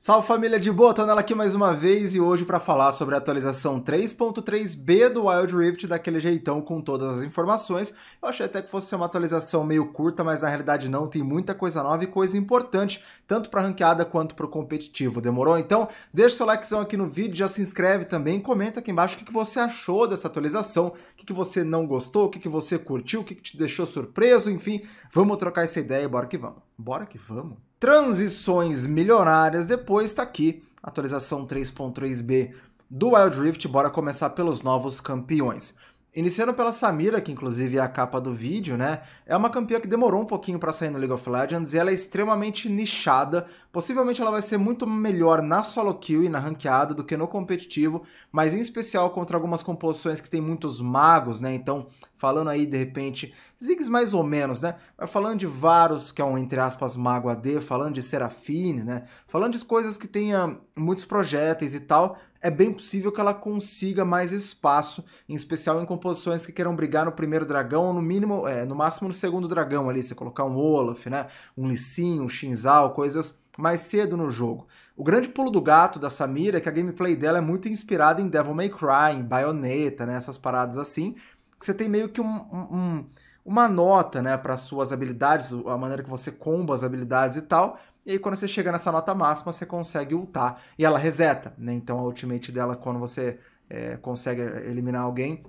Salve família de boa, Tonela aqui mais uma vez e hoje para falar sobre a atualização 3.3b do Wild Rift daquele jeitão com todas as informações. Eu achei até que fosse uma atualização meio curta, mas na realidade não, tem muita coisa nova e coisa importante, tanto para ranqueada quanto para o competitivo. Demorou? Então, deixa seu likezão aqui no vídeo, já se inscreve também, comenta aqui embaixo o que você achou dessa atualização, o que você não gostou, o que você curtiu, o que te deixou surpreso, enfim, vamos trocar essa ideia e bora que vamos. Bora que vamos. Transições milionárias depois está aqui, atualização 3.3b do Wild Rift. Bora começar pelos novos campeões. Iniciando pela Samira, que inclusive é a capa do vídeo, né? É uma campeã que demorou um pouquinho para sair no League of Legends e ela é extremamente nichada. Possivelmente ela vai ser muito melhor na solo kill e na ranqueada do que no competitivo, mas em especial contra algumas composições que tem muitos magos, né? Então, falando aí de repente, Ziggs mais ou menos, né? Mas falando de Varus, que é um entre aspas mago AD, falando de Serafine, né? Falando de coisas que tenha muitos projéteis e tal, é bem possível que ela consiga mais espaço, em especial em composições que queiram brigar no primeiro dragão, ou no mínimo, é, no máximo no segundo dragão ali, você colocar um Olaf, né? Um Licinho, um Shinzal, coisas mais cedo no jogo. O grande pulo do gato da Samira é que a gameplay dela é muito inspirada em Devil May Cry, em Bayonetta, né? Essas paradas assim, que você tem meio que um, um uma nota, né, para suas habilidades, a maneira que você comba as habilidades e tal, e aí, quando você chega nessa nota máxima, você consegue ultar. E ela reseta, né? Então, a ultimate dela, quando você é, consegue eliminar alguém,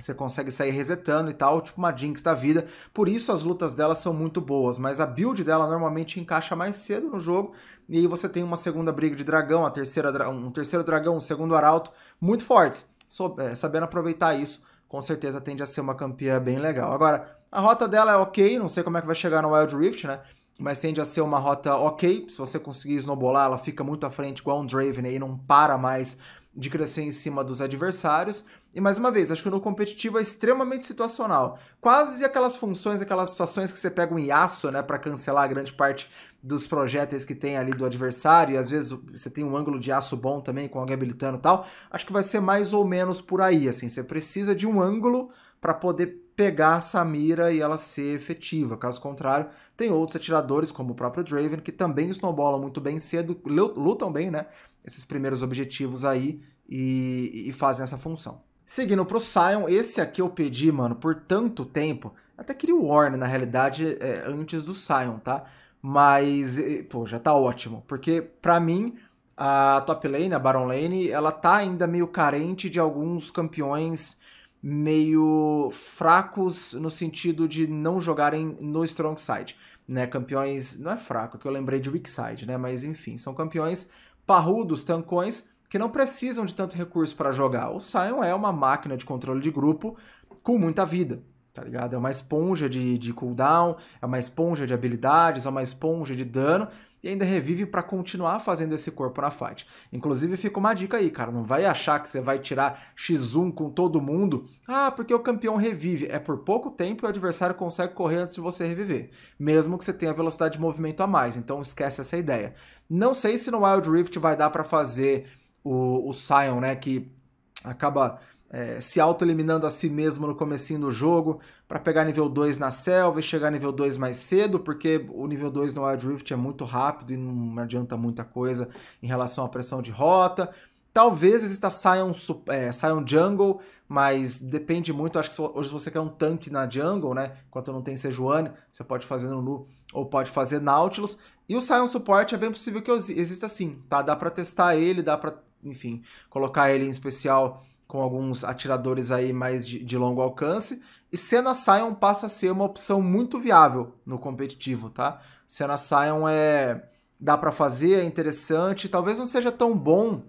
você consegue sair resetando e tal, tipo uma Jinx da vida. Por isso as lutas dela são muito boas, mas a build dela normalmente encaixa mais cedo no jogo. E aí você tem uma segunda briga de dragão, a terceira, um terceiro dragão, um segundo arauto, muito fortes. So, é, sabendo aproveitar isso, com certeza tende a ser uma campeã bem legal. Agora, a rota dela é ok, não sei como é que vai chegar no Wild Rift, né? mas tende a ser uma rota ok. Se você conseguir snowballar, ela fica muito à frente, igual um Draven aí, não para mais de crescer em cima dos adversários. E mais uma vez, acho que no competitivo é extremamente situacional. Quase aquelas funções, aquelas situações que você pega um aço né, para cancelar a grande parte dos projéteis que tem ali do adversário, e às vezes você tem um ângulo de aço bom também, com alguém habilitando e tal. Acho que vai ser mais ou menos por aí, assim. Você precisa de um ângulo para poder pegar a Samira e ela ser efetiva. Caso contrário, tem outros atiradores, como o próprio Draven, que também snowballam muito bem cedo, lutam bem, né? Esses primeiros objetivos aí e, e fazem essa função. Seguindo pro Sion, esse aqui eu pedi, mano, por tanto tempo. Até queria o Warner, na realidade, é, antes do Sion, tá? Mas, pô, já tá ótimo. Porque, para mim, a top lane, a Baron Lane, ela tá ainda meio carente de alguns campeões meio fracos no sentido de não jogarem no strong side, né? Campeões, não é fraco, é que eu lembrei de weak side, né? Mas enfim, são campeões parrudos, tancões, que não precisam de tanto recurso para jogar. O Sion é uma máquina de controle de grupo com muita vida, tá ligado? É uma esponja de, de cooldown, é uma esponja de habilidades, é uma esponja de dano, e ainda revive para continuar fazendo esse corpo na fight. Inclusive, fica uma dica aí, cara. Não vai achar que você vai tirar X1 com todo mundo. Ah, porque o campeão revive. É por pouco tempo e o adversário consegue correr antes de você reviver. Mesmo que você tenha velocidade de movimento a mais. Então esquece essa ideia. Não sei se no Wild Rift vai dar para fazer o, o Sion, né? Que acaba é, se auto-eliminando a si mesmo no comecinho do jogo para pegar nível 2 na selva e chegar nível 2 mais cedo, porque o nível 2 no Wild Rift é muito rápido e não adianta muita coisa em relação à pressão de rota. Talvez exista Sion, é, Sion Jungle, mas depende muito. Acho que hoje você quer um tanque na jungle, né? Enquanto não tem Sejuani, você pode fazer no Nu ou pode fazer Nautilus. E o Sion Support é bem possível que exista sim, tá? Dá para testar ele, dá para, enfim, colocar ele em especial com alguns atiradores aí mais de, de longo alcance. E Senna Sion passa a ser uma opção muito viável no competitivo, tá? Senna Sion é dá para fazer, é interessante, talvez não seja tão bom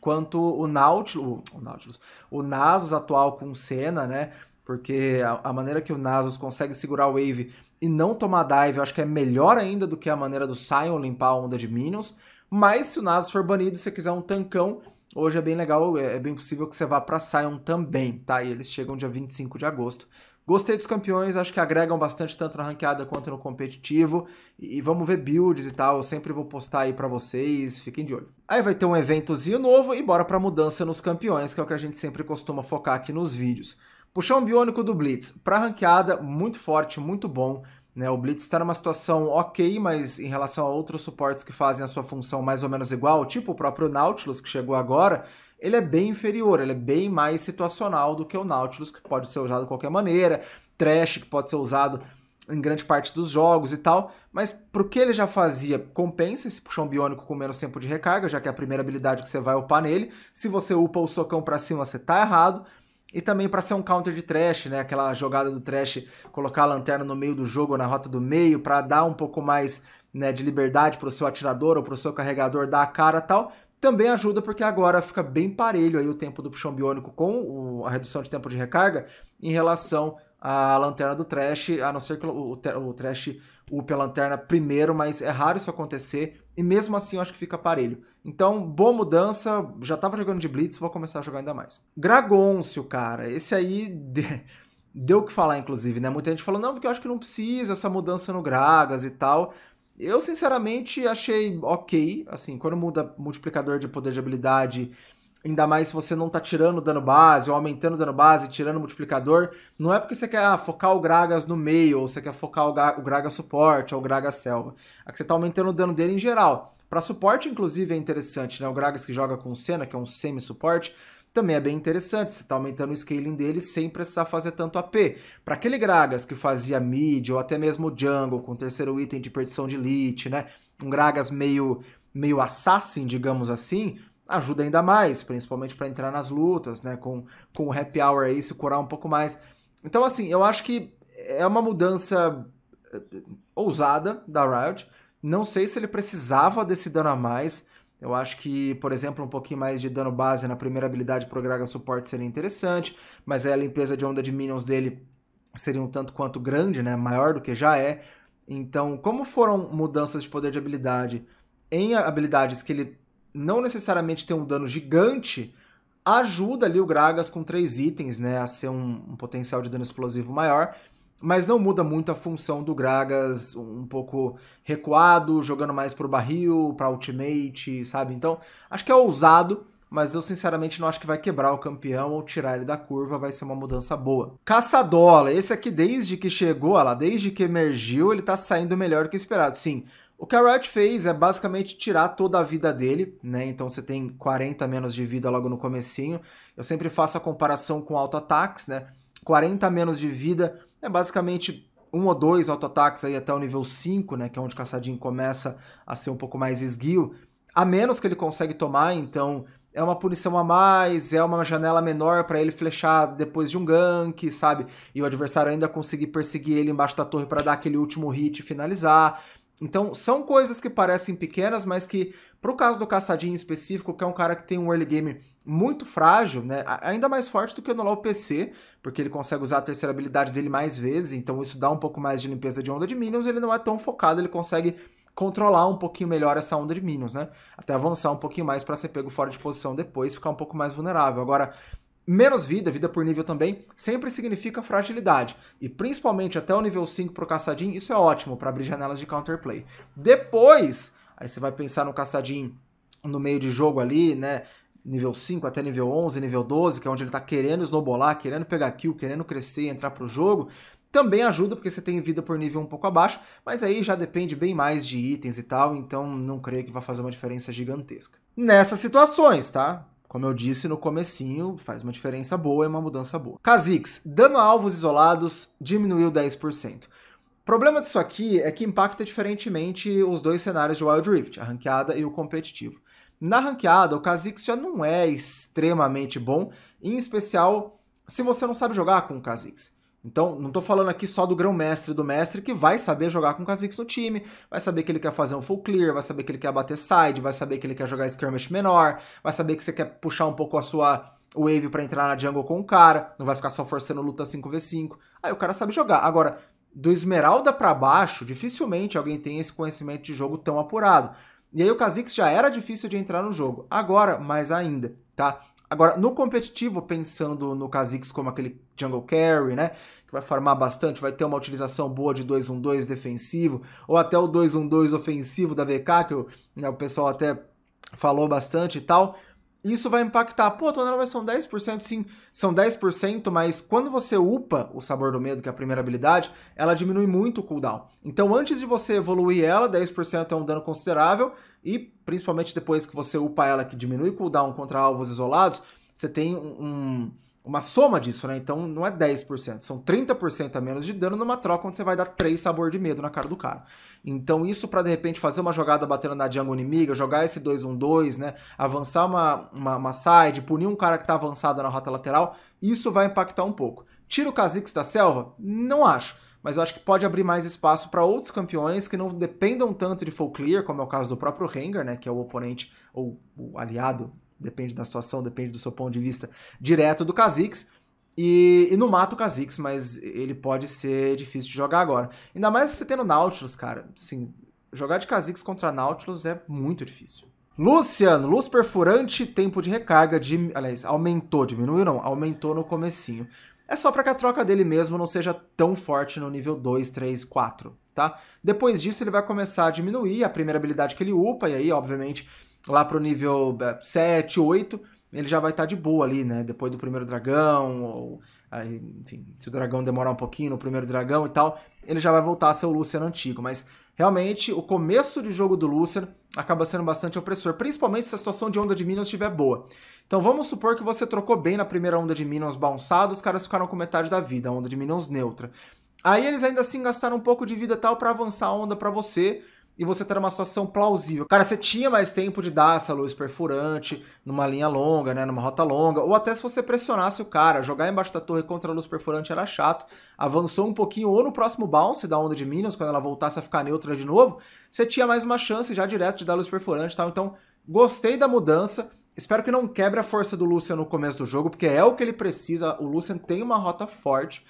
quanto o Nautilus, o, Nautilus, o Nasus atual com Senna, né? Porque a, a maneira que o Nasus consegue segurar o Wave e não tomar dive, eu acho que é melhor ainda do que a maneira do Sion limpar a onda de Minions. Mas se o Nasus for banido, se você quiser um tancão, Hoje é bem legal, é, é bem possível que você vá para Sion também, tá? E eles chegam dia 25 de agosto. Gostei dos campeões, acho que agregam bastante tanto na ranqueada quanto no competitivo. E, vamos ver builds e tal, eu sempre vou postar aí para vocês, fiquem de olho. Aí vai ter um eventozinho novo e bora pra mudança nos campeões, que é o que a gente sempre costuma focar aqui nos vídeos. Puxão biônico do Blitz, pra ranqueada, muito forte, muito bom. Né? O Blitz está numa situação ok, mas em relação a outros suportes que fazem a sua função mais ou menos igual, tipo o próprio Nautilus que chegou agora, ele é bem inferior, ele é bem mais situacional do que o Nautilus, que pode ser usado de qualquer maneira, Trash, que pode ser usado em grande parte dos jogos e tal, mas pro que ele já fazia, compensa esse puxão biônico com menos tempo de recarga, já que é a primeira habilidade que você vai upar nele. Se você upa o socão para cima, você tá errado. E também para ser um counter de trash, né? Aquela jogada do trash, colocar a lanterna no meio do jogo, na rota do meio, para dar um pouco mais né, de liberdade para o seu atirador ou para o seu carregador dar a cara tal. Também ajuda porque agora fica bem parelho aí o tempo do puxão biônico com a redução de tempo de recarga em relação a lanterna do Trash, a não ser que o, o, o Trash upe a lanterna primeiro, mas é raro isso acontecer, e mesmo assim eu acho que fica parelho. Então, boa mudança, já tava jogando de Blitz, vou começar a jogar ainda mais. Gragoncio, cara, esse aí de... deu o que falar, inclusive, né? Muita gente falou, não, porque eu acho que não precisa essa mudança no Gragas e tal. Eu, sinceramente, achei ok, assim, quando muda multiplicador de poder de habilidade Ainda mais se você não tá tirando dano base, ou aumentando dano base, tirando multiplicador. Não é porque você quer ah, focar o Gragas no meio, ou você quer focar o, o Gragas suporte, ou o Gragas selva. É que você tá aumentando o dano dele em geral. Para suporte, inclusive, é interessante, né? O Gragas que joga com o Senna, que é um semi-suporte, também é bem interessante. Você está aumentando o scaling dele sem precisar fazer tanto AP. Para aquele Gragas que fazia mid ou até mesmo jungle com terceiro item de perdição de elite, né? Um Gragas meio, meio assassin, digamos assim, ajuda ainda mais, principalmente para entrar nas lutas, né? Com, com o happy hour aí se curar um pouco mais. Então, assim, eu acho que é uma mudança eh, ousada da Riot. Não sei se ele precisava desse dano a mais. Eu acho que, por exemplo, um pouquinho mais de dano base na primeira habilidade pro Graga Suporte seria interessante, mas aí a limpeza de onda de minions dele seria um tanto quanto grande, né? Maior do que já é. Então, como foram mudanças de poder de habilidade em habilidades que ele não necessariamente ter um dano gigante, ajuda ali o Gragas com três itens, né, a ser um, um, potencial de dano explosivo maior, mas não muda muito a função do Gragas, um pouco recuado, jogando mais pro barril, pra ultimate, sabe? Então, acho que é ousado, mas eu sinceramente não acho que vai quebrar o campeão ou tirar ele da curva, vai ser uma mudança boa. Caçadola, esse aqui desde que chegou, lá, desde que emergiu, ele tá saindo melhor do que esperado. Sim, o que a Riot fez é basicamente tirar toda a vida dele, né? Então você tem 40 menos de vida logo no comecinho. Eu sempre faço a comparação com auto-ataques, né? 40 menos de vida é basicamente um ou dois auto-ataques aí até o nível 5, né? Que é onde o caçadinho começa a ser um pouco mais esguio. A menos que ele consegue tomar, então é uma punição a mais, é uma janela menor para ele flechar depois de um gank, sabe? E o adversário ainda conseguir perseguir ele embaixo da torre para dar aquele último hit e finalizar. Então, são coisas que parecem pequenas, mas que, pro caso do Caçadinho em específico, que é um cara que tem um early game muito frágil, né? Ainda mais forte do que anular o PC, porque ele consegue usar a terceira habilidade dele mais vezes, então isso dá um pouco mais de limpeza de onda de minions, ele não é tão focado, ele consegue controlar um pouquinho melhor essa onda de minions, né? Até avançar um pouquinho mais para ser pego fora de posição depois, ficar um pouco mais vulnerável. Agora, Menos vida, vida por nível também, sempre significa fragilidade. E principalmente até o nível 5 pro Caçadinho, isso é ótimo para abrir janelas de counterplay. Depois, aí você vai pensar no Caçadinho no meio de jogo ali, né? Nível 5 até nível 11, nível 12, que é onde ele tá querendo snowbolar, querendo pegar kill, querendo crescer e entrar pro jogo. Também ajuda porque você tem vida por nível um pouco abaixo, mas aí já depende bem mais de itens e tal, então não creio que vá fazer uma diferença gigantesca. Nessas situações, tá? Como eu disse no comecinho, faz uma diferença boa, é uma mudança boa. Kha'Zix, dano a alvos isolados diminuiu 10%. O problema disso aqui é que impacta diferentemente os dois cenários de Wild Rift, a ranqueada e o competitivo. Na ranqueada, o Kha'Zix já não é extremamente bom, em especial se você não sabe jogar com o Kha'Zix. Então, não estou falando aqui só do grão-mestre do mestre que vai saber jogar com Kha'Zix no time, vai saber que ele quer fazer um full clear, vai saber que ele quer bater side, vai saber que ele quer jogar skirmish menor, vai saber que você quer puxar um pouco a sua wave para entrar na jungle com o cara, não vai ficar só forçando luta 5v5. Aí o cara sabe jogar. Agora, do esmeralda para baixo, dificilmente alguém tem esse conhecimento de jogo tão apurado. E aí o Kha'Zix já era difícil de entrar no jogo, agora mais ainda, tá? Agora, no competitivo, pensando no Kha'Zix como aquele jungle carry, né? Que vai farmar bastante, vai ter uma utilização boa de 2-1-2 defensivo, ou até o 2-1-2 ofensivo da VK, que o, né, o pessoal até falou bastante e tal isso vai impactar. Pô, Tonela, mas são 10%, sim, são 10%, mas quando você upa o Sabor do Medo, que é a primeira habilidade, ela diminui muito o cooldown. Então, antes de você evoluir ela, 10% é um dano considerável, e principalmente depois que você upa ela, que diminui o cooldown contra alvos isolados, você tem um, um, uma soma disso, né? Então não é 10%, são 30% a menos de dano numa troca onde você vai dar 3 sabor de medo na cara do cara. Então isso para de repente fazer uma jogada batendo na jungle inimiga, jogar esse 2-1-2, né? Avançar uma, uma, uma side, punir um cara que tá avançado na rota lateral, isso vai impactar um pouco. Tira o Kha'Zix da selva? Não acho mas eu acho que pode abrir mais espaço para outros campeões que não dependam tanto de full clear, como é o caso do próprio Rengar, né, que é o oponente ou o aliado, depende da situação, depende do seu ponto de vista, direto do Kha'Zix. E, e não mata o Kha'Zix, mas ele pode ser difícil de jogar agora. Ainda mais se você tendo Nautilus, cara. Assim, jogar de Kha'Zix contra Nautilus é muito difícil. Luciano, luz perfurante, tempo de recarga de, aliás, aumentou, diminuiu não, aumentou no comecinho é só para que a troca dele mesmo não seja tão forte no nível 2, 3, 4, tá? Depois disso, ele vai começar a diminuir a primeira habilidade que ele upa, e aí, obviamente, lá pro nível 7, é, 8, ele já vai estar tá de boa ali, né? Depois do primeiro dragão, ou enfim, se o dragão demorar um pouquinho no primeiro dragão e tal, ele já vai voltar a ser o Lucian antigo, mas realmente o começo de jogo do Lucian acaba sendo bastante opressor, principalmente se a situação de onda de minions estiver boa. Então vamos supor que você trocou bem na primeira onda de minions bounçada, os caras ficaram com metade da vida, a onda de minions neutra. Aí eles ainda assim gastaram um pouco de vida tal para avançar a onda para você, e você ter tá numa situação plausível. Cara, você tinha mais tempo de dar essa luz perfurante numa linha longa, né, numa rota longa, ou até se você pressionasse o cara, jogar embaixo da torre contra a luz perfurante era chato, avançou um pouquinho, ou no próximo bounce da onda de Minions, quando ela voltasse a ficar neutra de novo, você tinha mais uma chance já direto de dar luz perfurante e tal, então gostei da mudança, Espero que não quebre a força do Lucian no começo do jogo, porque é o que ele precisa. O Lucian tem uma rota forte.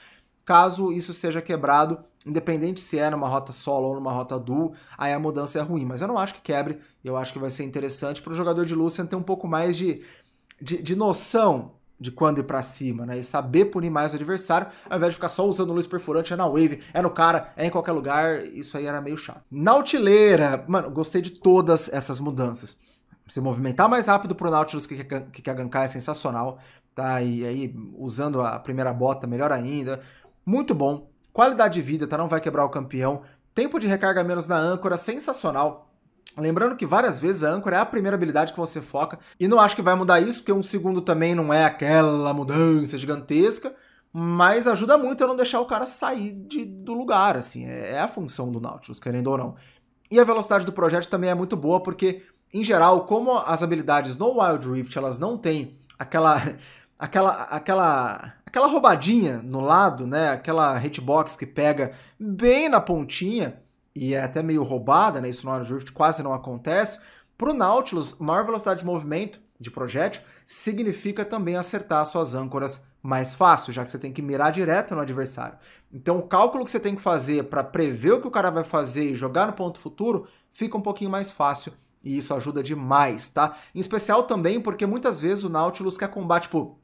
Caso isso seja quebrado, independente se é numa rota solo ou numa rota duo, aí a mudança é ruim. Mas eu não acho que quebre, eu acho que vai ser interessante para o jogador de Lucian ter um pouco mais de, de, de noção de quando ir para cima, né? E saber punir mais o adversário, ao invés de ficar só usando luz perfurante, é na wave, é no cara, é em qualquer lugar, isso aí era meio chato. Nautileira, mano, gostei de todas essas mudanças. Se movimentar mais rápido pro Nautilus que que, que, a gankar é sensacional, tá? E aí, usando a primeira bota, melhor ainda muito bom, qualidade de vida, tá? Não vai quebrar o campeão. Tempo de recarga menos na âncora, sensacional. Lembrando que várias vezes a âncora é a primeira habilidade que você foca, e não acho que vai mudar isso, porque um segundo também não é aquela mudança gigantesca, mas ajuda muito a não deixar o cara sair de, do lugar, assim, é, é a função do Nautilus, querendo ou não. E a velocidade do projeto também é muito boa, porque, em geral, como as habilidades no Wild Rift, elas não têm aquela aquela aquela aquela roubadinha no lado, né? Aquela hitbox que pega bem na pontinha e é até meio roubada, né? Isso no Orange Rift quase não acontece. Para o Nautilus, maior velocidade de movimento de projétil significa também acertar suas âncoras mais fácil, já que você tem que mirar direto no adversário. Então, o cálculo que você tem que fazer para prever o que o cara vai fazer e jogar no ponto futuro fica um pouquinho mais fácil e isso ajuda demais, tá? Em especial também porque muitas vezes o Nautilus quer combate, tipo,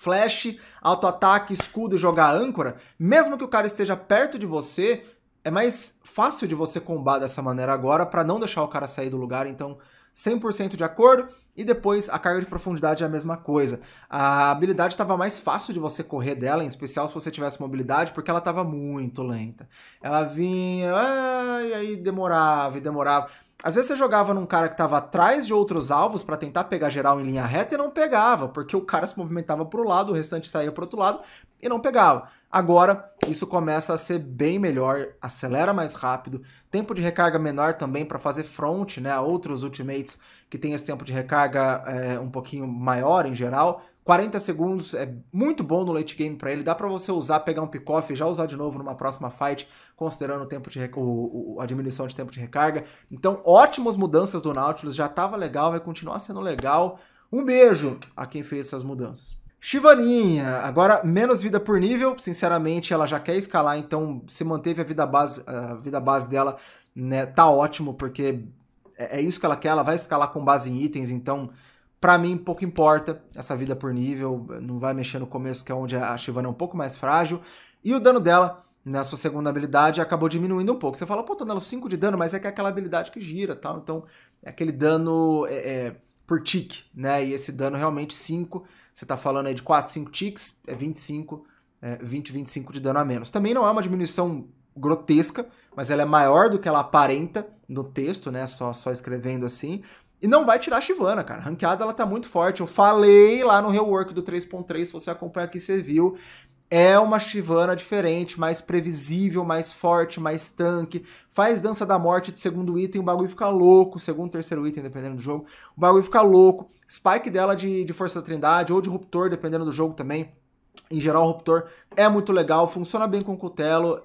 flash, auto-ataque, escudo e jogar âncora, mesmo que o cara esteja perto de você, é mais fácil de você combar dessa maneira agora para não deixar o cara sair do lugar, então 100% de acordo. E depois a carga de profundidade é a mesma coisa. A habilidade estava mais fácil de você correr dela, em especial se você tivesse mobilidade, porque ela estava muito lenta. Ela vinha, ah, e aí demorava e demorava. Às vezes você jogava num cara que estava atrás de outros alvos para tentar pegar geral em linha reta e não pegava, porque o cara se movimentava para o lado, o restante saía para outro lado e não pegava. Agora isso começa a ser bem melhor, acelera mais rápido, tempo de recarga menor também para fazer front, né? Outros ultimates que tem esse tempo de recarga é, um pouquinho maior em geral, 40 segundos é muito bom no late game para ele. Dá para você usar, pegar um pick-off e já usar de novo numa próxima fight, considerando o tempo de o, o, a diminuição de tempo de recarga. Então, ótimas mudanças do Nautilus. Já tava legal, vai continuar sendo legal. Um beijo a quem fez essas mudanças. Chivaninha, agora menos vida por nível, sinceramente ela já quer escalar, então se manteve a vida base, a vida base dela, né, tá ótimo, porque é, é isso que ela quer, ela vai escalar com base em itens, então para mim, pouco importa essa vida por nível, não vai mexer no começo, que é onde a Shyvana é um pouco mais frágil. E o dano dela, na sua segunda habilidade, acabou diminuindo um pouco. Você fala, pô, tô dando 5 de dano, mas é que é aquela habilidade que gira tal. Então, é aquele dano é, é, por tique, né? E esse dano realmente 5. Você tá falando aí de 4, 5 ticks é 25, é 20, 25 de dano a menos. Também não é uma diminuição grotesca, mas ela é maior do que ela aparenta no texto, né? Só, só escrevendo assim. E não vai tirar a Shivana, cara. A ranqueada ela tá muito forte. Eu falei lá no rework do 3.3, se você acompanha aqui, você viu. É uma Shivana diferente, mais previsível, mais forte, mais tanque. Faz dança da morte de segundo item, o bagulho fica louco. Segundo, terceiro item, dependendo do jogo. O bagulho fica louco. Spike dela de, de Força da Trindade ou de Ruptor, dependendo do jogo também. Em geral, o Ruptor é muito legal, funciona bem com o cutelo.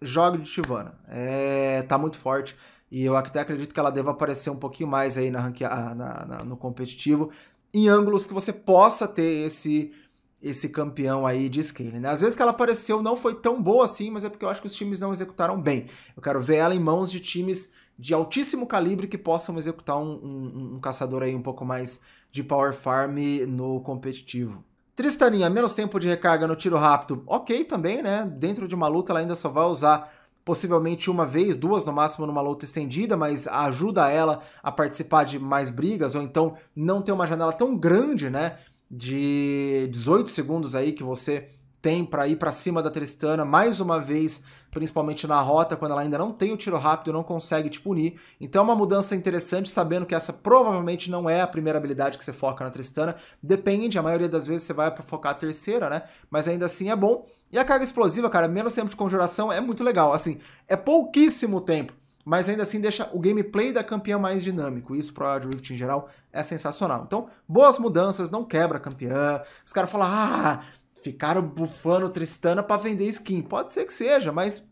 Jogue de Shivana. É, tá muito forte. E eu até acredito que ela deva aparecer um pouquinho mais aí na ah, na, na, no competitivo, em ângulos que você possa ter esse esse campeão aí de scaling. Né? Às vezes que ela apareceu não foi tão boa assim, mas é porque eu acho que os times não executaram bem. Eu quero ver ela em mãos de times de altíssimo calibre que possam executar um, um, um caçador aí um pouco mais de power farm no competitivo. Tristaninha, menos tempo de recarga no tiro rápido. Ok também, né? Dentro de uma luta ela ainda só vai usar possivelmente uma vez, duas no máximo numa luta estendida, mas ajuda ela a participar de mais brigas, ou então não ter uma janela tão grande, né? De 18 segundos aí que você tem para ir para cima da Tristana mais uma vez, principalmente na rota, quando ela ainda não tem o tiro rápido, não consegue te punir. Então é uma mudança interessante, sabendo que essa provavelmente não é a primeira habilidade que você foca na Tristana. Depende, a maioria das vezes você vai focar a terceira, né? Mas ainda assim é bom. E a carga explosiva, cara, menos tempo de conjuração é muito legal. Assim, é pouquíssimo tempo, mas ainda assim deixa o gameplay da campeã mais dinâmico. Isso pro Rift em geral é sensacional. Então, boas mudanças, não quebra a campeã. Os caras falam, ah, ficaram bufando Tristana para vender skin. Pode ser que seja, mas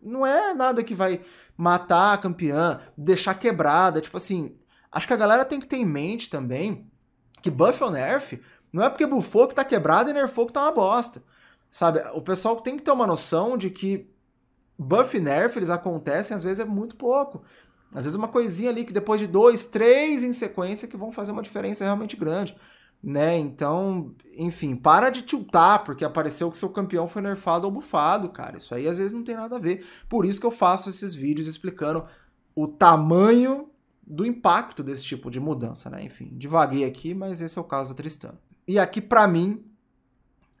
não é nada que vai matar a campeã, deixar quebrada. Tipo assim, acho que a galera tem que ter em mente também que buff ou nerf não é porque bufou que tá quebrado e nerfou que tá uma bosta. Sabe, o pessoal tem que ter uma noção de que buff e nerf, eles acontecem, às vezes é muito pouco. Às vezes uma coisinha ali que depois de dois, três em sequência que vão fazer uma diferença realmente grande. Né? Então, enfim, para de tiltar, porque apareceu que seu campeão foi nerfado ou bufado, cara. Isso aí às vezes não tem nada a ver. Por isso que eu faço esses vídeos explicando o tamanho do impacto desse tipo de mudança, né? Enfim, devaguei aqui, mas esse é o caso da Tristan E aqui, para mim,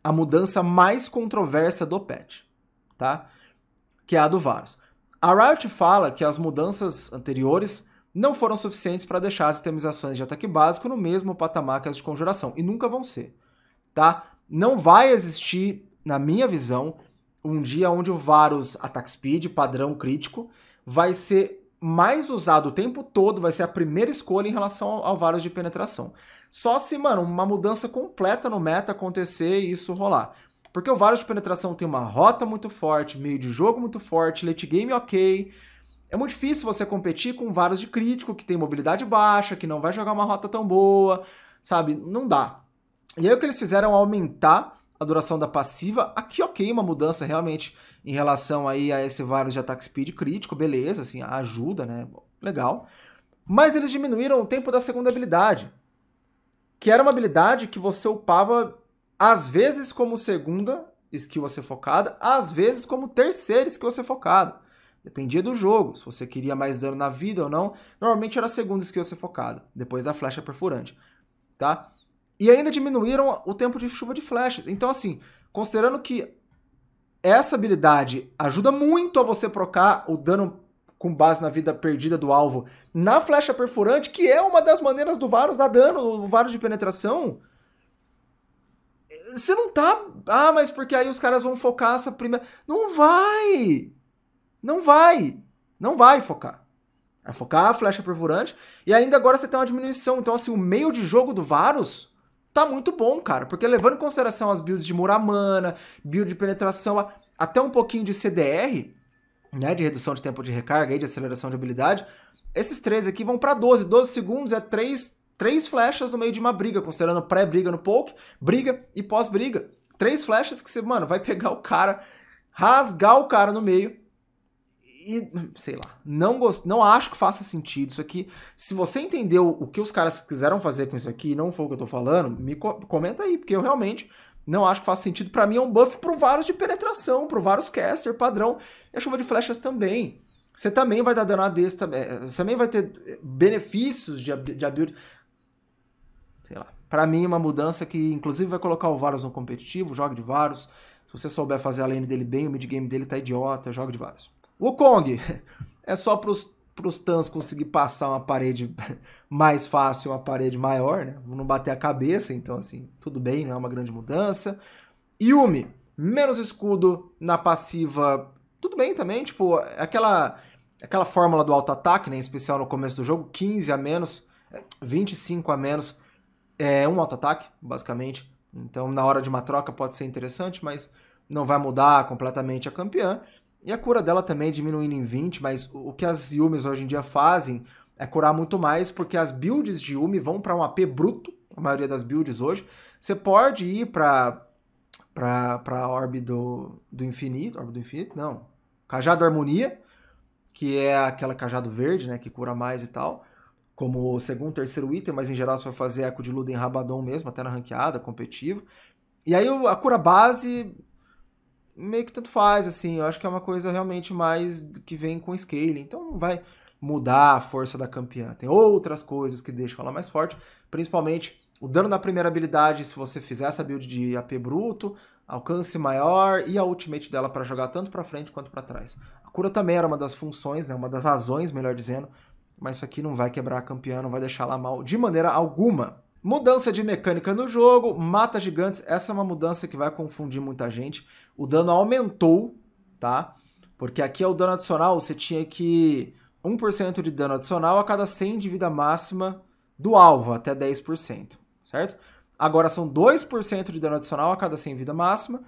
a mudança mais controversa do patch, tá? Que é a do Varus. A Riot fala que as mudanças anteriores não foram suficientes para deixar as itemizações de ataque básico no mesmo patamar que as de conjuração, e nunca vão ser, tá? Não vai existir, na minha visão, um dia onde o Varus Attack Speed, padrão crítico, vai ser mais usado o tempo todo, vai ser a primeira escolha em relação ao, ao de penetração. Só se, mano, uma mudança completa no meta acontecer e isso rolar. Porque o Varus de penetração tem uma rota muito forte, meio de jogo muito forte, late game ok. É muito difícil você competir com varos de crítico, que tem mobilidade baixa, que não vai jogar uma rota tão boa, sabe? Não dá. E aí o que eles fizeram é aumentar a duração da passiva. Aqui ok, uma mudança realmente em relação aí a esse vários de ataque speed crítico, beleza, assim, ajuda, né? Legal. Mas eles diminuíram o tempo da segunda habilidade, que era uma habilidade que você upava às vezes como segunda skill a ser focada, às vezes como terceira skill a ser focada. Dependia do jogo, se você queria mais dano na vida ou não. Normalmente era a segunda skill a ser focada, depois da flecha perfurante, tá? E ainda diminuíram o tempo de chuva de flechas. Então, assim, considerando que essa habilidade ajuda muito a você procar o dano com base na vida perdida do alvo na flecha perfurante, que é uma das maneiras do Varus dar dano, o Varus de penetração. Você não tá. Ah, mas porque aí os caras vão focar essa primeira. Não vai! Não vai! Não vai focar. Vai é focar a flecha perfurante. E ainda agora você tem uma diminuição. Então, assim, o meio de jogo do Varus tá muito bom, cara. Porque levando em consideração as builds de Muramana, build de penetração, até um pouquinho de CDR, né? De redução de tempo de recarga e de aceleração de habilidade. Esses três aqui vão para 12. 12 segundos é três, três flechas no meio de uma briga, considerando pré-briga no poke, briga e pós-briga. Três flechas que você, mano, vai pegar o cara, rasgar o cara no meio e sei lá, não não acho que faça sentido isso aqui. Se você entendeu o que os caras quiseram fazer com isso aqui, não foi o que eu tô falando, me co comenta aí, porque eu realmente não acho que faça sentido. Para mim é um buff pro Varus de penetração, pro Varus caster padrão e a chuva de flechas também. Você também vai dar dano a desse também, eh, você também vai ter eh, benefícios de, de build. Sei lá. Para mim é uma mudança que inclusive vai colocar o Varus no competitivo, jogue de Varus. Se você souber fazer a lane dele bem, o mid game dele tá idiota, jogue de Varus. Kong, é só para os Tans conseguir passar uma parede mais fácil, uma parede maior, né? Não bater a cabeça, então assim, tudo bem, não é uma grande mudança. Yumi, menos escudo na passiva, tudo bem também, tipo, aquela aquela fórmula do auto-ataque, né, em especial no começo do jogo, 15 a menos, 25 a menos, é um auto-ataque, basicamente. Então, na hora de uma troca pode ser interessante, mas não vai mudar completamente a campeã. E a cura dela também é diminuindo em 20, mas o que as Yumis hoje em dia fazem é curar muito mais, porque as builds de Yumi vão para um AP bruto, a maioria das builds hoje. Você pode ir para para Orbe do, do Infinito, Orbe do Infinito, não, Cajado Harmonia, que é aquela cajado verde, né, que cura mais e tal, como segundo, terceiro item, mas em geral você vai fazer eco de em Rabadon mesmo, até na ranqueada, competitivo. E aí a cura base meio que tanto faz, assim. Eu acho que é uma coisa realmente mais que vem com scaling. Então não vai mudar a força da campeã. Tem outras coisas que deixam ela mais forte, principalmente o dano da primeira habilidade, se você fizer essa build de AP bruto, alcance maior e a ultimate dela para jogar tanto para frente quanto para trás. A cura também era uma das funções, né, uma das razões, melhor dizendo, mas isso aqui não vai quebrar a campeã, não vai deixar ela mal de maneira alguma. Mudança de mecânica no jogo, mata gigantes, essa é uma mudança que vai confundir muita gente o dano aumentou, tá? Porque aqui é o dano adicional, você tinha que 1% de dano adicional a cada 100 de vida máxima do alvo, até 10%, certo? Agora são 2% de dano adicional a cada 100 vida máxima,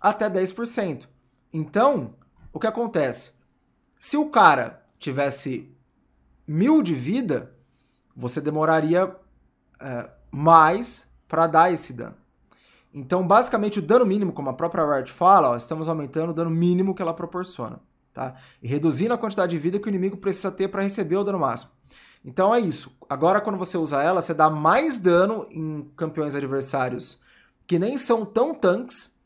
até 10%. Então, o que acontece? Se o cara tivesse mil de vida, você demoraria é, mais para dar esse dano. Então, basicamente, o dano mínimo, como a própria Riot fala, ó, estamos aumentando o dano mínimo que ela proporciona, tá? E reduzindo a quantidade de vida que o inimigo precisa ter para receber o dano máximo. Então é isso. Agora, quando você usa ela, você dá mais dano em campeões adversários que nem são tão tanques.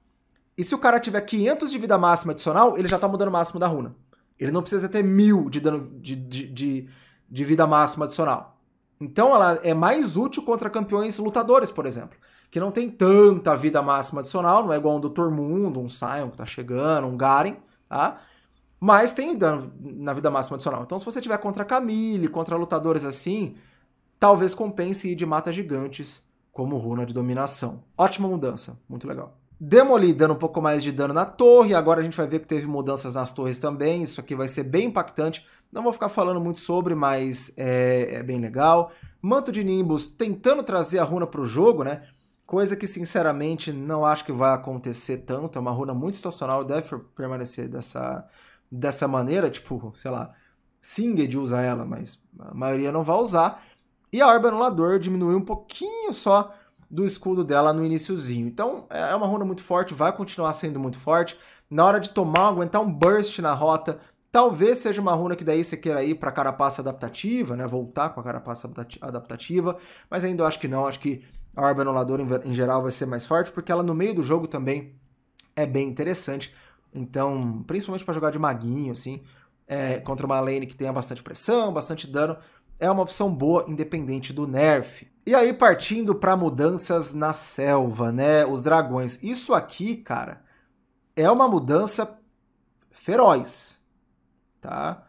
E se o cara tiver 500 de vida máxima adicional, ele já toma tá o dano máximo da runa. Ele não precisa ter mil de, dano, de, de, de, de vida máxima adicional. Então ela é mais útil contra campeões lutadores, por exemplo que não tem tanta vida máxima adicional, não é igual um Dr. Mundo, um Sion que tá chegando, um Garen, tá? Mas tem dano na vida máxima adicional. Então, se você tiver contra Camille, contra lutadores assim, talvez compense ir de mata gigantes como runa de dominação. Ótima mudança, muito legal. Demoli dando um pouco mais de dano na torre, agora a gente vai ver que teve mudanças nas torres também, isso aqui vai ser bem impactante, não vou ficar falando muito sobre, mas é, é bem legal. Manto de Nimbus tentando trazer a runa para o jogo, né? Coisa que, sinceramente, não acho que vai acontecer tanto. É uma runa muito situacional, deve permanecer dessa, dessa maneira. Tipo, sei lá, Singed usa ela, mas a maioria não vai usar. E a Orbe Anulador diminuiu um pouquinho só do escudo dela no iníciozinho. Então, é, é uma runa muito forte, vai continuar sendo muito forte. Na hora de tomar, aguentar um burst na rota, Talvez seja uma runa que daí você queira ir para carapaça adaptativa, né? Voltar com a carapaça adaptativa, mas ainda acho que não. Acho que a Orba Anuladora em geral vai ser mais forte, porque ela no meio do jogo também é bem interessante. Então, principalmente para jogar de maguinho, assim, é, contra uma lane que tenha bastante pressão, bastante dano, é uma opção boa, independente do nerf. E aí, partindo para mudanças na selva, né? Os dragões. Isso aqui, cara, é uma mudança feroz, tá?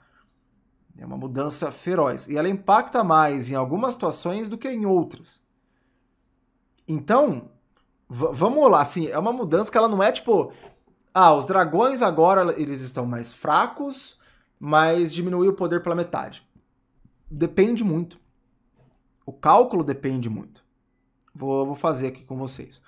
É uma mudança feroz. E ela impacta mais em algumas situações do que em outras. Então, vamos lá, assim, é uma mudança que ela não é tipo, ah, os dragões agora eles estão mais fracos, mas diminuiu o poder pela metade. Depende muito. O cálculo depende muito. Vou, vou fazer aqui com vocês.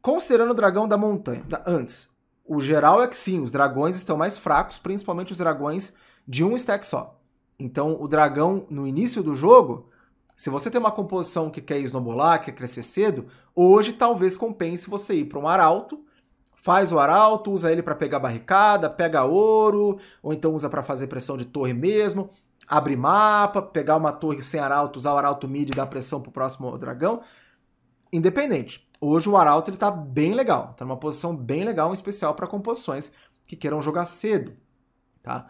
Considerando o dragão da montanha, antes, o geral é que sim, os dragões estão mais fracos, principalmente os dragões de um stack só. Então, o dragão no início do jogo, se você tem uma composição que quer esnobular, quer crescer cedo, hoje talvez compense você ir para um arauto, faz o arauto, usa ele para pegar barricada, pega ouro, ou então usa para fazer pressão de torre mesmo, abre mapa, pegar uma torre sem arauto, usar o arauto mid e dar pressão pro próximo dragão. Independente. Hoje o arauto ele tá bem legal, está numa posição bem legal, em especial para composições que queiram jogar cedo, tá?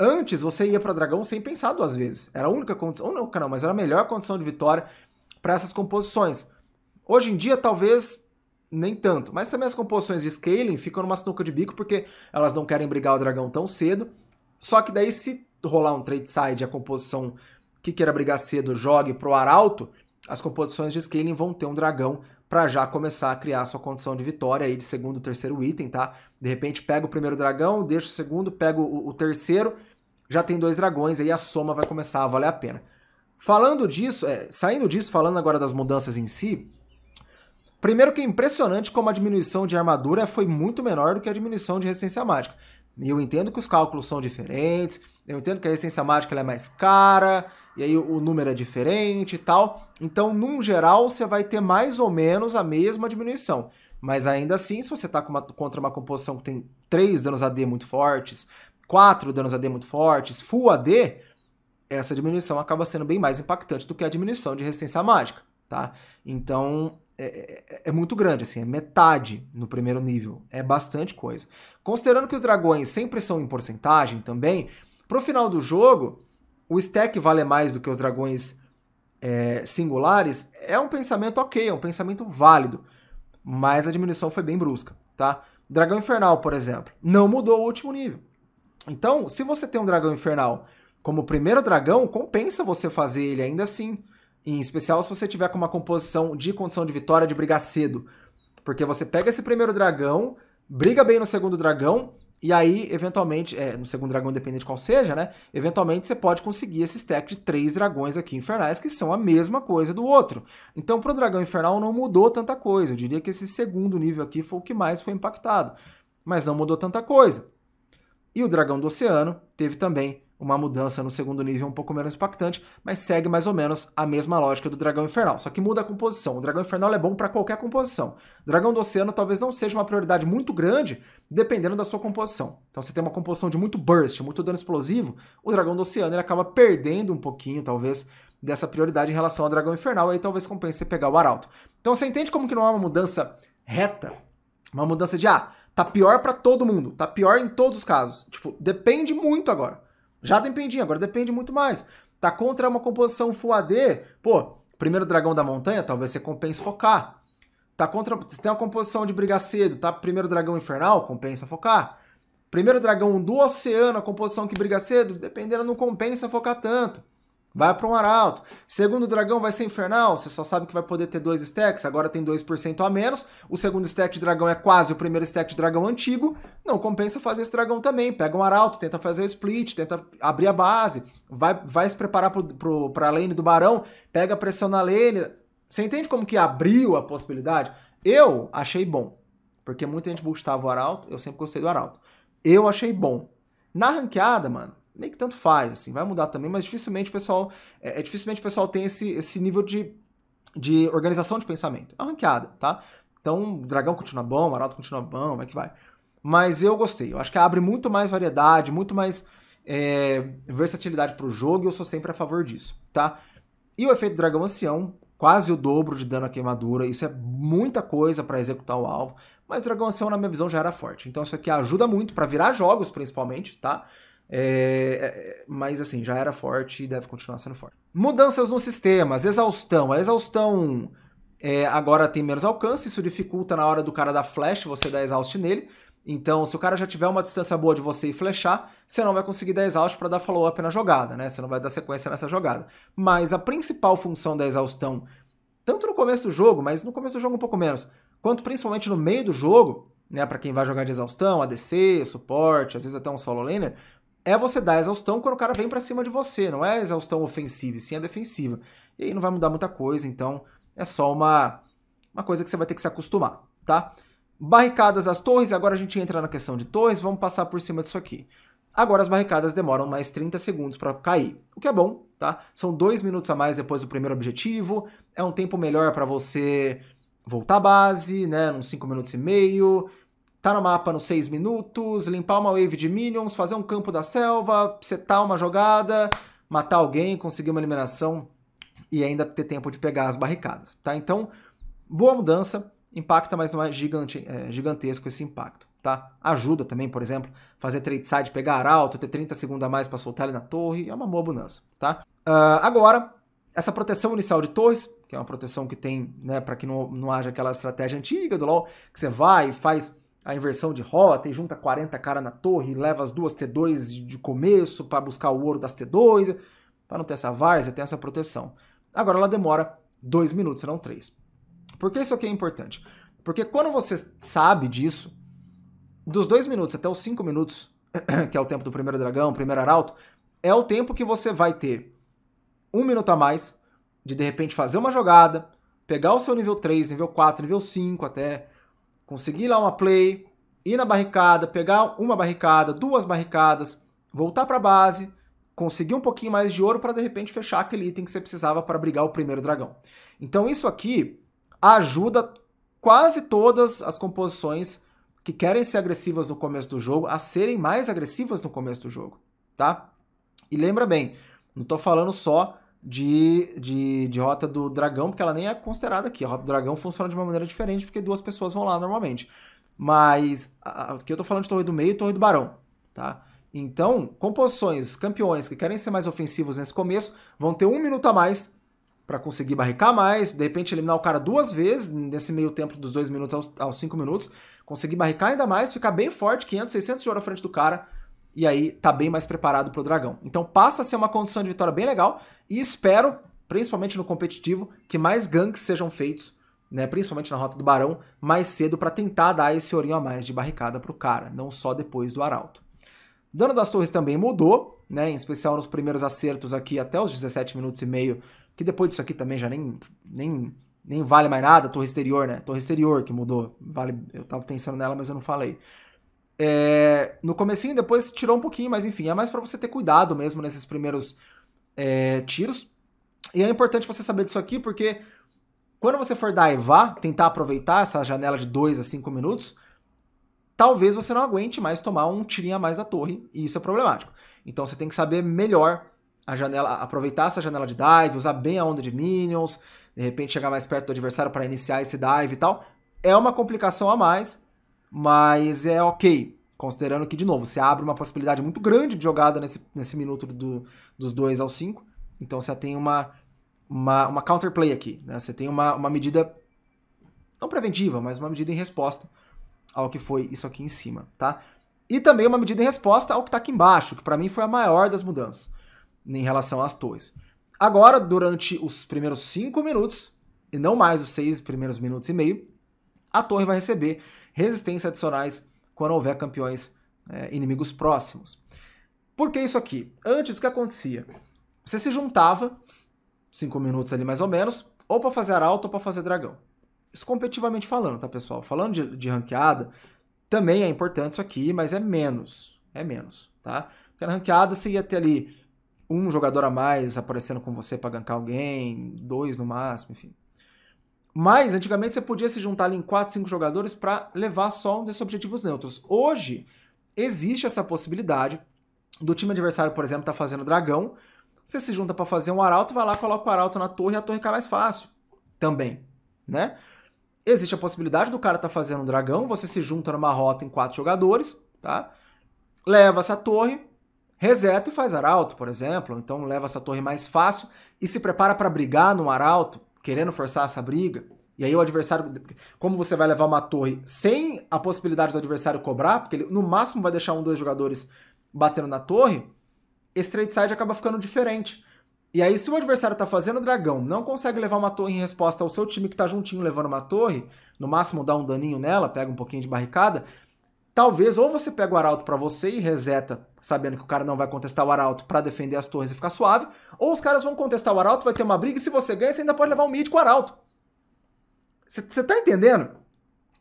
Antes você ia para Dragão sem pensar duas vezes. Era a única condição, não, canal, mas era a melhor condição de vitória para essas composições. Hoje em dia, talvez nem tanto, mas também as composições de scaling ficam numa sinuca de bico porque elas não querem brigar o dragão tão cedo. Só que daí, se rolar um trade side, a composição que queira brigar cedo jogue pro arauto, as composições de scaling vão ter um dragão para já começar a criar sua condição de vitória aí de segundo, terceiro item, tá? De repente pega o primeiro dragão, deixa o segundo, pega o, o terceiro já tem dois dragões, aí a soma vai começar a valer a pena. Falando disso, é, saindo disso, falando agora das mudanças em si, primeiro que é impressionante como a diminuição de armadura foi muito menor do que a diminuição de resistência mágica. E eu entendo que os cálculos são diferentes, eu entendo que a resistência mágica é mais cara, e aí o número é diferente e tal. Então, num geral, você vai ter mais ou menos a mesma diminuição. Mas ainda assim, se você está contra uma composição que tem três danos AD muito fortes, 4 danos AD muito fortes, full AD, essa diminuição acaba sendo bem mais impactante do que a diminuição de resistência mágica, tá? Então, é, é, é, muito grande, assim, é metade no primeiro nível. É bastante coisa. Considerando que os dragões sempre são em porcentagem também, pro final do jogo, o stack vale mais do que os dragões é, singulares, é um pensamento ok, é um pensamento válido. Mas a diminuição foi bem brusca, tá? Dragão Infernal, por exemplo, não mudou o último nível. Então, se você tem um dragão infernal como primeiro dragão, compensa você fazer ele ainda assim. Em especial se você tiver com uma composição de condição de vitória de brigar cedo. Porque você pega esse primeiro dragão, briga bem no segundo dragão, e aí, eventualmente, é, no segundo dragão, independente qual seja, né? Eventualmente você pode conseguir esse stack de três dragões aqui infernais, que são a mesma coisa do outro. Então, para o dragão infernal não mudou tanta coisa. Eu diria que esse segundo nível aqui foi o que mais foi impactado. Mas não mudou tanta coisa. E o Dragão do Oceano teve também uma mudança no segundo nível um pouco menos impactante, mas segue mais ou menos a mesma lógica do Dragão Infernal, só que muda a composição. O Dragão Infernal é bom para qualquer composição. O Dragão do Oceano talvez não seja uma prioridade muito grande, dependendo da sua composição. Então, se tem uma composição de muito burst, muito dano explosivo, o Dragão do Oceano ele acaba perdendo um pouquinho, talvez, dessa prioridade em relação ao Dragão Infernal, aí talvez compense você pegar o Arauto. Então, você entende como que não há é uma mudança reta, uma mudança de, ah, Tá pior para todo mundo. Tá pior em todos os casos. Tipo, depende muito agora. Já dependia, tá agora depende muito mais. Tá contra uma composição Full AD, pô, primeiro dragão da montanha, talvez você compense focar. Tá contra. Você tem uma composição de brigar cedo, tá? Primeiro dragão infernal, compensa focar. Primeiro dragão do oceano, a composição que briga cedo, dependendo, não compensa focar tanto. Vai para um arauto. Segundo dragão vai ser infernal. Você só sabe que vai poder ter dois stacks. Agora tem 2% a menos. O segundo stack de dragão é quase o primeiro stack de dragão antigo. Não compensa fazer esse dragão também. Pega um arauto, tenta fazer o split, tenta abrir a base. Vai, vai se preparar para a lane do barão. Pega a pressão na lane. Você entende como que abriu a possibilidade? Eu achei bom. Porque muita gente buscava o arauto. Eu sempre gostei do arauto. Eu achei bom. Na ranqueada, mano meio que tanto faz, assim, vai mudar também, mas dificilmente o pessoal, é, é dificilmente o pessoal tem esse, esse nível de, de organização de pensamento. É uma ranqueada, tá? Então, Dragão continua bom, Arauto continua bom, vai que vai. Mas eu gostei, eu acho que abre muito mais variedade, muito mais é, versatilidade para o jogo e eu sou sempre a favor disso, tá? E o efeito Dragão Ancião, quase o dobro de dano à queimadura, isso é muita coisa para executar o alvo, mas Dragão Ancião, na minha visão, já era forte. Então isso aqui ajuda muito para virar jogos, principalmente, tá? É, é, mas assim, já era forte e deve continuar sendo forte. Mudanças nos sistemas, exaustão. A exaustão é, agora tem menos alcance, isso dificulta na hora do cara dar flash, você dar exaust nele. Então, se o cara já tiver uma distância boa de você e flechar, você não vai conseguir dar exaust para dar follow-up na jogada, né? Você não vai dar sequência nessa jogada. Mas a principal função da exaustão, tanto no começo do jogo, mas no começo do jogo um pouco menos, quanto principalmente no meio do jogo, né, para quem vai jogar de exaustão, ADC, suporte, às vezes até um solo laner, é você dar exaustão quando o cara vem para cima de você, não é exaustão ofensiva, e sim a é defensiva. E aí não vai mudar muita coisa, então é só uma, uma coisa que você vai ter que se acostumar, tá? Barricadas as torres, agora a gente entra na questão de torres, vamos passar por cima disso aqui. Agora as barricadas demoram mais 30 segundos para cair, o que é bom, tá? São dois minutos a mais depois do primeiro objetivo, é um tempo melhor para você voltar à base, né, uns 5 minutos e meio, tá no mapa nos 6 minutos, limpar uma wave de minions, fazer um campo da selva, setar uma jogada, matar alguém, conseguir uma eliminação e ainda ter tempo de pegar as barricadas, tá? Então, boa mudança, impacta, mas não é, gigante, é gigantesco esse impacto, tá? Ajuda também, por exemplo, fazer trade side, pegar arauto, ter 30 segundos a mais para soltar ele na torre, é uma boa mudança, tá? Uh, agora, essa proteção inicial de torres, que é uma proteção que tem, né, para que não, não haja aquela estratégia antiga do LoL, que você vai e faz a inversão de rota e junta 40 cara na torre, leva as duas T2 de começo para buscar o ouro das T2, para não ter essa várzea, tem essa proteção. Agora ela demora 2 minutos, não 3. Por que isso aqui é importante? Porque quando você sabe disso, dos 2 minutos até os 5 minutos, que é o tempo do primeiro dragão, primeiro arauto, é o tempo que você vai ter um minuto a mais de de repente fazer uma jogada, pegar o seu nível 3, nível 4, nível 5 até conseguir lá uma play, ir na barricada, pegar uma barricada, duas barricadas, voltar para a base, conseguir um pouquinho mais de ouro para de repente fechar aquele item que você precisava para brigar o primeiro dragão. Então isso aqui ajuda quase todas as composições que querem ser agressivas no começo do jogo a serem mais agressivas no começo do jogo, tá? E lembra bem, não estou falando só de, de, de Rota do Dragão, porque ela nem é considerada aqui. A Rota do Dragão funciona de uma maneira diferente, porque duas pessoas vão lá normalmente. Mas aqui eu tô falando de Torre do Meio e Torre do Barão, tá? Então, composições, campeões que querem ser mais ofensivos nesse começo vão ter um minuto a mais para conseguir barricar mais, de repente eliminar o cara duas vezes, nesse meio tempo dos dois minutos aos, aos cinco minutos, conseguir barricar ainda mais, ficar bem forte, 500, 600 de ouro à frente do cara, e aí tá bem mais preparado pro dragão. Então passa a ser uma condição de vitória bem legal e espero, principalmente no competitivo, que mais ganks sejam feitos, né, principalmente na rota do Barão, mais cedo para tentar dar esse ourinho a mais de barricada pro cara, não só depois do Arauto. Dano das Torres também mudou, né, em especial nos primeiros acertos aqui até os 17 minutos e meio, que depois disso aqui também já nem nem nem vale mais nada, torre exterior, né? Torre exterior que mudou. Vale, eu tava pensando nela, mas eu não falei. É, no comecinho, depois tirou um pouquinho, mas enfim, é mais para você ter cuidado mesmo nesses primeiros é, tiros. E é importante você saber disso aqui, porque quando você for daivar, tentar aproveitar essa janela de 2 a 5 minutos, talvez você não aguente mais tomar um tirinho a mais da torre, e isso é problemático. Então você tem que saber melhor a janela, aproveitar essa janela de dive, usar bem a onda de minions, de repente chegar mais perto do adversário para iniciar esse dive e tal. É uma complicação a mais, mas é ok, considerando que, de novo, você abre uma possibilidade muito grande de jogada nesse, nesse minuto do, dos 2 ao 5, então você tem uma, uma, uma counterplay aqui, né? você tem uma, uma medida, não preventiva, mas uma medida em resposta ao que foi isso aqui em cima, tá? E também uma medida em resposta ao que está aqui embaixo, que para mim foi a maior das mudanças em relação às torres. Agora, durante os primeiros 5 minutos, e não mais os 6 primeiros minutos e meio, a torre vai receber resistência adicionais quando houver campeões é, inimigos próximos. Por que isso aqui? Antes, o que acontecia? Você se juntava, 5 minutos ali mais ou menos, ou para fazer arauto ou para fazer dragão. Isso competitivamente falando, tá, pessoal? Falando de, de ranqueada, também é importante isso aqui, mas é menos. É menos, tá? Porque na ranqueada você ia ter ali um jogador a mais aparecendo com você para gankar alguém, dois no máximo, enfim. Mas antigamente você podia se juntar ali em 4, 5 jogadores para levar só um desses objetivos neutros. Hoje existe essa possibilidade do time adversário, por exemplo, tá fazendo dragão, você se junta para fazer um arauto, vai lá, coloca o arauto na torre e a torre cai mais fácil. Também, né? Existe a possibilidade do cara tá fazendo um dragão, você se junta numa rota em quatro jogadores, tá? Leva essa torre, reseta e faz arauto, por exemplo. Então leva essa torre mais fácil e se prepara para brigar no arauto, querendo forçar essa briga, e aí o adversário. Como você vai levar uma torre sem a possibilidade do adversário cobrar, porque ele no máximo vai deixar um dois jogadores batendo na torre, esse trade side acaba ficando diferente. E aí, se o adversário tá fazendo dragão, não consegue levar uma torre em resposta ao seu time que tá juntinho levando uma torre, no máximo dá um daninho nela, pega um pouquinho de barricada, Talvez ou você pega o arauto para você e reseta, sabendo que o cara não vai contestar o arauto para defender as torres e ficar suave, ou os caras vão contestar o arauto, vai ter uma briga e se você ganha, você ainda pode levar um mid com o arauto. Você tá entendendo?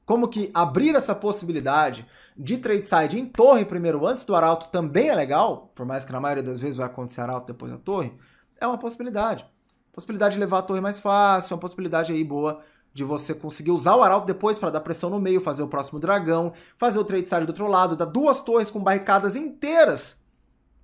Como que abrir essa possibilidade de trade side em torre primeiro antes do arauto também é legal, por mais que na maioria das vezes vai acontecer arauto depois da torre, é uma possibilidade. Possibilidade de levar a torre mais fácil, é uma possibilidade aí boa de você conseguir usar o arauto depois para dar pressão no meio, fazer o próximo dragão, fazer o trade side do outro lado, dar duas torres com barricadas inteiras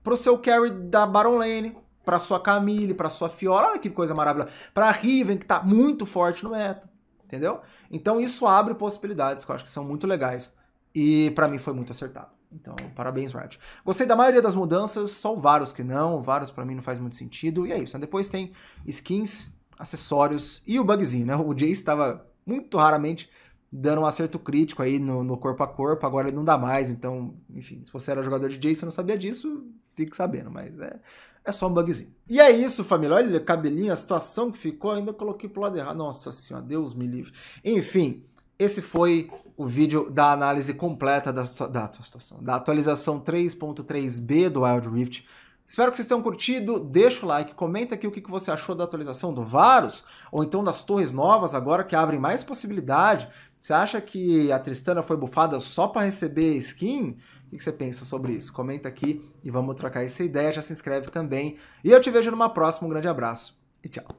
pro seu carry da Baron Lane, pra sua Camille, pra sua Fiora, olha que coisa maravilhosa, pra Riven, que tá muito forte no meta, entendeu? Então isso abre possibilidades que eu acho que são muito legais e para mim foi muito acertado. Então, parabéns, Riot. Gostei da maioria das mudanças, só vários que não, vários para mim não faz muito sentido, e é isso. Né? Depois tem skins acessórios e o bugzinho, né? O Jay estava muito raramente dando um acerto crítico aí no, no, corpo a corpo, agora ele não dá mais, então, enfim, se você era jogador de Jay e não sabia disso, fique sabendo, mas é, é só um bugzinho. E é isso, família, olha o cabelinho, a situação que ficou, ainda coloquei pro lado errado, nossa senhora, Deus me livre. Enfim, esse foi o vídeo da análise completa da, da, da situação, da atualização 3.3b do Wild Rift, Espero que vocês tenham curtido, deixa o like, comenta aqui o que você achou da atualização do Varus, ou então das torres novas agora que abrem mais possibilidade. Você acha que a Tristana foi bufada só para receber skin? O que você pensa sobre isso? Comenta aqui e vamos trocar essa ideia, já se inscreve também. E eu te vejo numa próxima, um grande abraço e tchau.